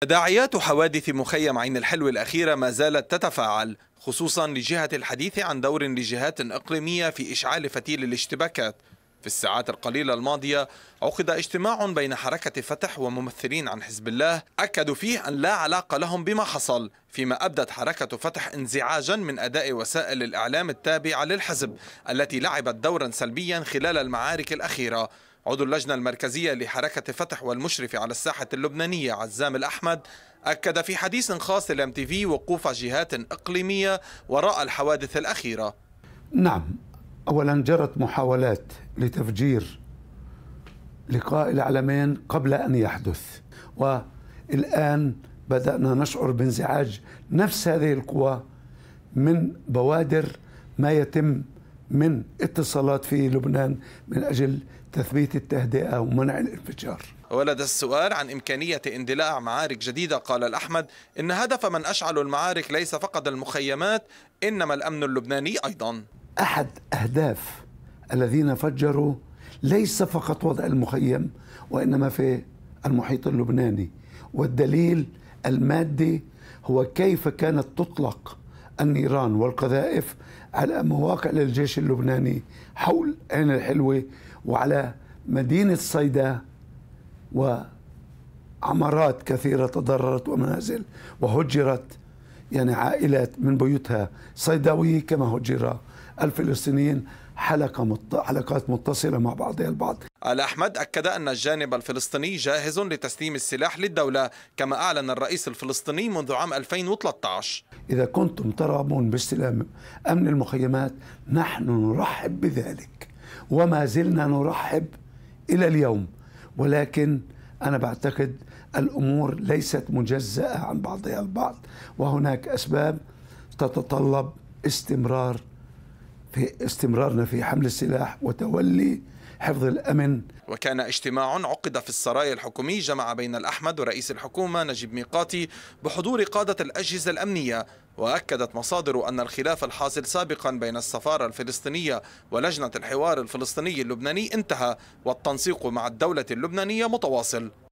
تداعيات حوادث مخيم عين الحلو الأخيرة ما زالت تتفاعل خصوصا لجهة الحديث عن دور لجهات إقليمية في إشعال فتيل الاشتباكات في الساعات القليلة الماضية عقد اجتماع بين حركة فتح وممثلين عن حزب الله أكدوا فيه أن لا علاقة لهم بما حصل فيما أبدت حركة فتح انزعاجا من أداء وسائل الإعلام التابعة للحزب التي لعبت دورا سلبيا خلال المعارك الأخيرة عضو اللجنة المركزية لحركة فتح والمشرف على الساحة اللبنانية عزام الأحمد أكد في حديث خاص لام تي في وقوف جهات إقليمية وراء الحوادث الأخيرة نعم أولا جرت محاولات لتفجير لقاء العلمين قبل أن يحدث والآن بدأنا نشعر بانزعاج نفس هذه القوى من بوادر ما يتم من اتصالات في لبنان من أجل تثبيت التهدئة ومنع الانفجار ولد السؤال عن إمكانية اندلاع معارك جديدة قال الأحمد إن هدف من أشعل المعارك ليس فقط المخيمات إنما الأمن اللبناني أيضا أحد أهداف الذين فجروا ليس فقط وضع المخيم وإنما في المحيط اللبناني والدليل المادي هو كيف كانت تطلق النيران والقذائف على مواقع للجيش اللبناني حول عين الحلوة وعلى مدينة صيدا وعمارات كثيرة تضررت ومنازل وهجرت يعني عائلات من بيوتها صيداوية كما هجر الفلسطينيين حلقة مت... حلقات متصلة مع بعضها البعض الأحمد أكد أن الجانب الفلسطيني جاهز لتسليم السلاح للدولة كما أعلن الرئيس الفلسطيني منذ عام 2013 إذا كنتم ترغبون باستلام أمن المخيمات نحن نرحب بذلك وما زلنا نرحب إلى اليوم ولكن أنا بعتقد الأمور ليست مجزأة عن بعضها البعض وهناك أسباب تتطلب استمرار في استمرارنا في حمل السلاح وتولي حفظ الامن وكان اجتماع عقد في السرايا الحكومي جمع بين الاحمد ورئيس الحكومه نجيب ميقاتي بحضور قاده الاجهزه الامنيه واكدت مصادر ان الخلاف الحاصل سابقا بين السفاره الفلسطينيه ولجنه الحوار الفلسطيني اللبناني انتهى والتنسيق مع الدوله اللبنانيه متواصل